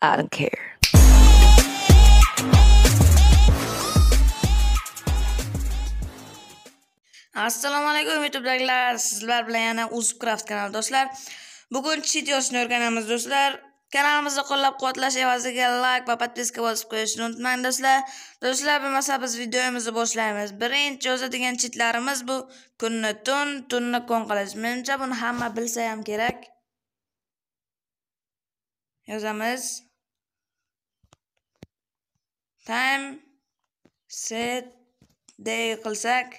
I don't care. assalomu alaykum youtube dagilar sizlar bilan yana uzcraft kanali do'stlar bugun chit o'rganamiz do'stlar kanalimizni qo'llab quvvatlash evaziga like va podpiska bosib qo'yishni unutmang do'stlar do'stlar bo'lmasa biz videomizni boshlaymiz birinchi yozadigan chitlarimiz bu kunni tun tunni kun qilish menimcha buni hamma bilsa ham kerak yozamiz time set day qilsak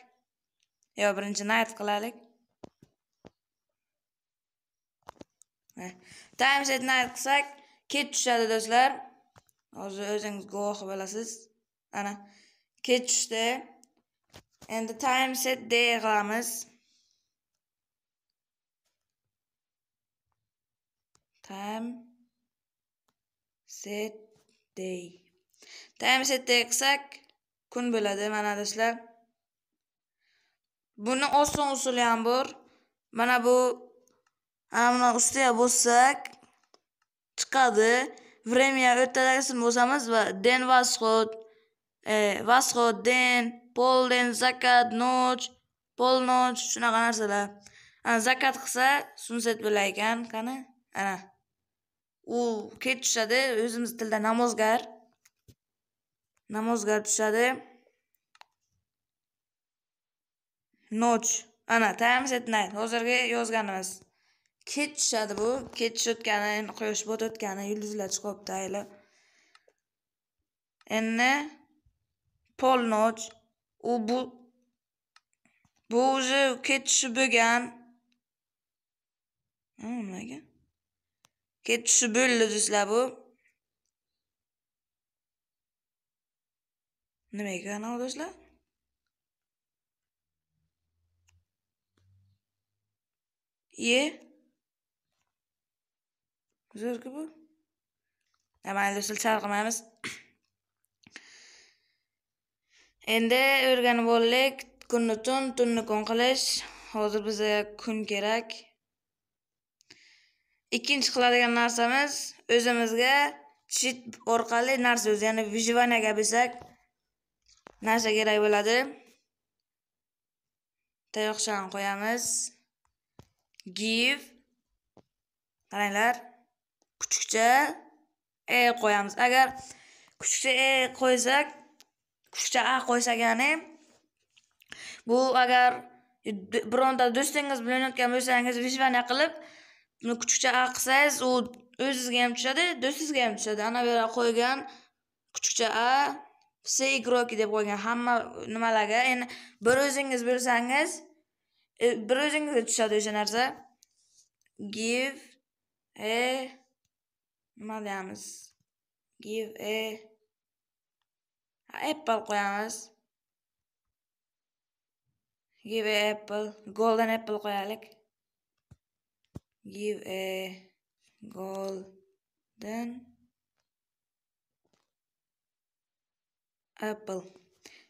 yo birinchi night qilaylik time set night qilsak kech tushadi do'stlar hozir o'zingiz guvohi bo'lasiz ana kech tushdi endi time set day qilamiz time set day Time shu yerda kun bo'ladi mana do'stlar buni oson usuli ham bor mana bu ana buni ustiga bo'lsak chiqadi Vremya o'tadigan bo'lsamiz va den e, восход den pol den zakat noch полночь shunaqa narsalar ana zakat qilsa sunset bo'lar ekan qani ana u ketishadi o'zimiz tilda namozgar namozga tushadi noch ana times at night hozirgi yozganimiz kech tushadi bu kech tushayotgani quyosh botayotgani yulduzlar chiqyapti hali endi polnoch u bu bu уже kech tushib bo'lgan nimaga kech tushib bo'ldi bu nimaga anavi do'stlar ye zo'rku bu mayli do'stlar sal endi o'rganib oldik kunni tun tunni kun qilish hozir bizga kun kerak ikkinchi qiladigan narsamiz o'zimizga chit orqali narsa o'zi ya'ni вживание bilsak narsa kerak bo'ladi tayoqchani qo'yamiz give qaranglar kuchukcha e qo'yamiz agar kuchukcha e qo'ysak kuchukcha a qo'ysak ya'ni bu agar bironta do'stingiz bilan o'ynayotgan bo'lsangiz vishvana qilib kuchukcha a qilsangiz u o'zizga ham tushadi do'stingizga ham tushadi ana bu qo'ygan kuchukcha a все игроки deb qo'ygan hamma nimalarga endi bir o'zingiz bilsangiz bir o'zingizga tushadi o'sha narsa give a nima deyamiz give a apple qo'yamiz give a apple golden apple qo'yaylik give a golden apple.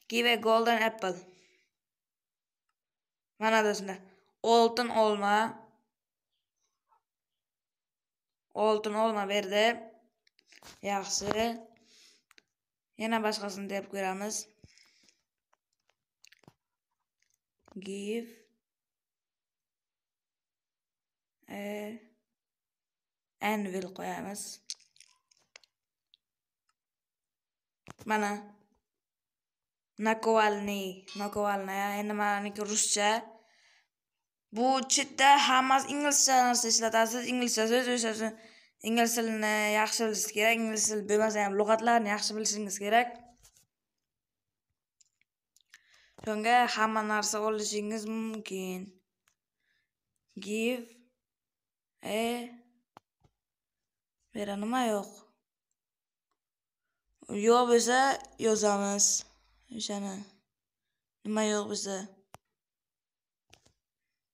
Give a golden apple. Mana Manadasında oltun olma oltun olma verdi. Yaxşı. Yine başkasını deyib qo'yamiz. Give a anvil qo'yamiz. Mana nakovalniy nakovalnaya endi maniki ruscha bu chetda hammasi inglizcha narsa ishlatasiz inglizcha so'z o'sha uchun ingliz tilini yaxshi bilishingiz kerak ingliz tili bo'lmasa ham lug'atlarni yaxshi bilishingiz kerak shunga hamma narsa olishingiz mumkin give e bera nima yo'q yo'q bo'lsa yozamiz o'shani nima yo'q bo'lsa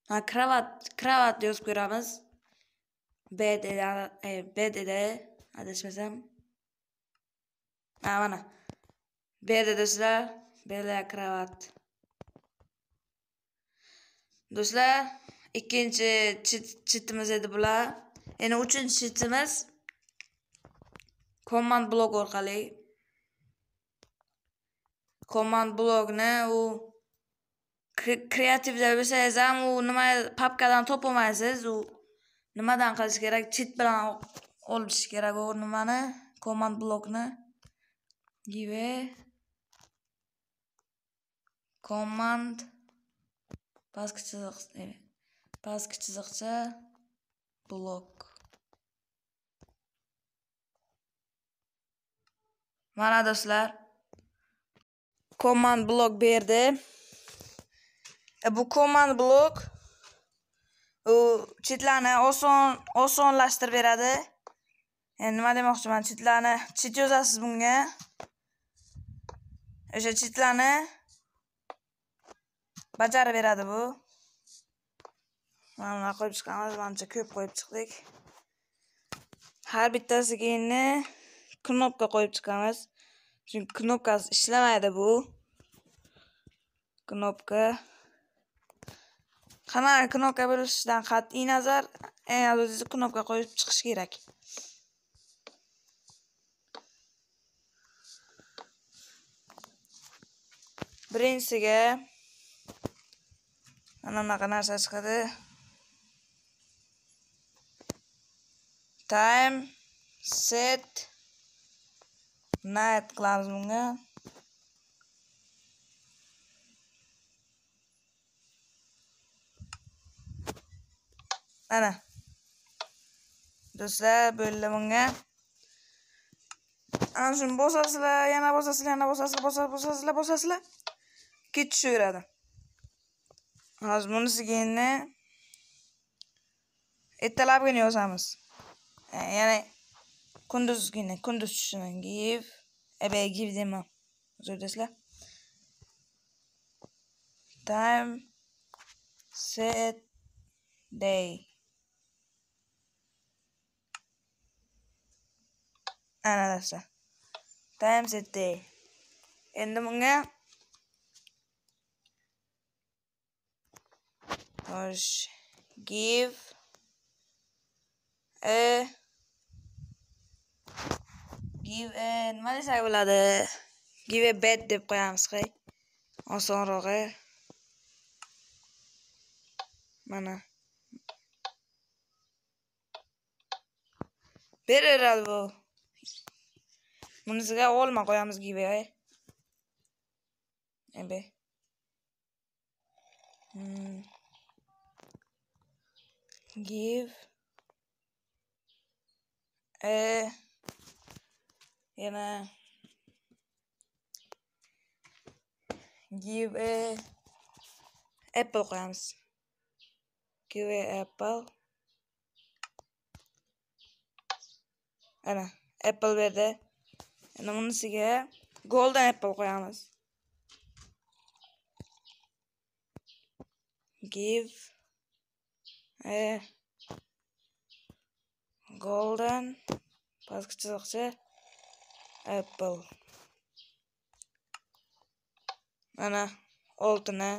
Na kravat kravat yozib ko'ramiz bdda e, bdda adashmasam ha mana bd do'stlar bela kravat do'stlar ikkinchi chitimiz edi bular endi uchinchi chitimiz command blok orqali command ne u kreativda bilsangiz ham u nima papkadan topolmaysiz u nimadan qilish kerak chit bilan olish kerak u nimani command blokni give command pastki chiziqcha pastki chiziqcha blok mana do'stlar command block berdi e, bu command block u chitlarni oson osonlashtirib beradi endi nima demoqchiman chitlarni chit yozasiz bunga o'sha chitlarni bajarib beradi bu mana bunaqa qo'yib chiqamiz manimcha ko'p qo'yib chiqdik har bittasiga endi knopka qo'yib chiqamiz Çünkü knopka ishlamaydi bu. Knopka. Kanal knopka kat iyi nazar, eng asosiysi knopka qo'yib chiqish kerak. Birinchisiga mana bunaqa narsa chiqadi. Time set Night Clubs bunga. Ana. Do'stlar, böyle bunga. Ana shuni bosasla, yana bosasla, yana bosasla, bosasizlar, bosasizlar, bosasizlar. Ketishaveradi. Hozir bunisiga ertalabgina yozamiz. Ya'ni Kunduz yine. Kunduz şunu giv. Ebe giv demem. Özür dilerim. Time. Set. Day. Arkadaşlar. Ah, Time set day. Şimdi buna Hoş. Give. A. give a nima desak bo'ladi give a bet deb qo'yamiz qo'y osonrog'i mana beraveradi bu bunisiga olma qo'yamiz give a ebe hmm. give a eh. Yana give a apple crumbs. give a apple ana apple verdi endi bunisiga golden apple qo'yamiz give a golden pastki chiziqcha apple mana oltini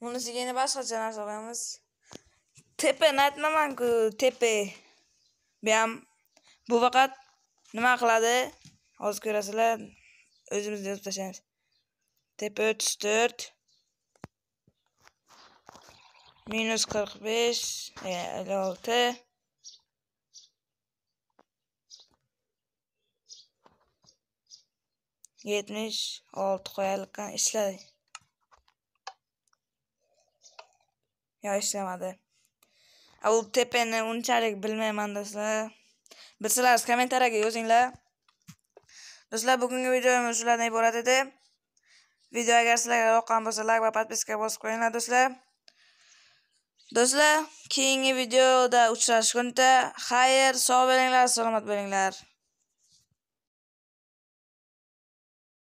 bunisiga yana boshqacha narsa qo'yamiz tepani aytmamanku tepe bu ham bu faqat nima qiladi hozir ko'rasizlar o'zimiz yozib tashlaymiz tepa 34 minus 45 besh e, yetmish olti qo'yalikdan ishladi yo ishlamadi bu tepeni unchalik bilmayman do'stlar bilsalar kommentariyaga yozinglar do'stlar bugungi videomiz shulardan iborat edi video agar sizlarga yoqqan bo'lsa layk va подписка bosib qo'yinglar do'stlar do'stlar keyingi videoda uchrashguncha xayr sog' bo'linglar salomat bo'linglar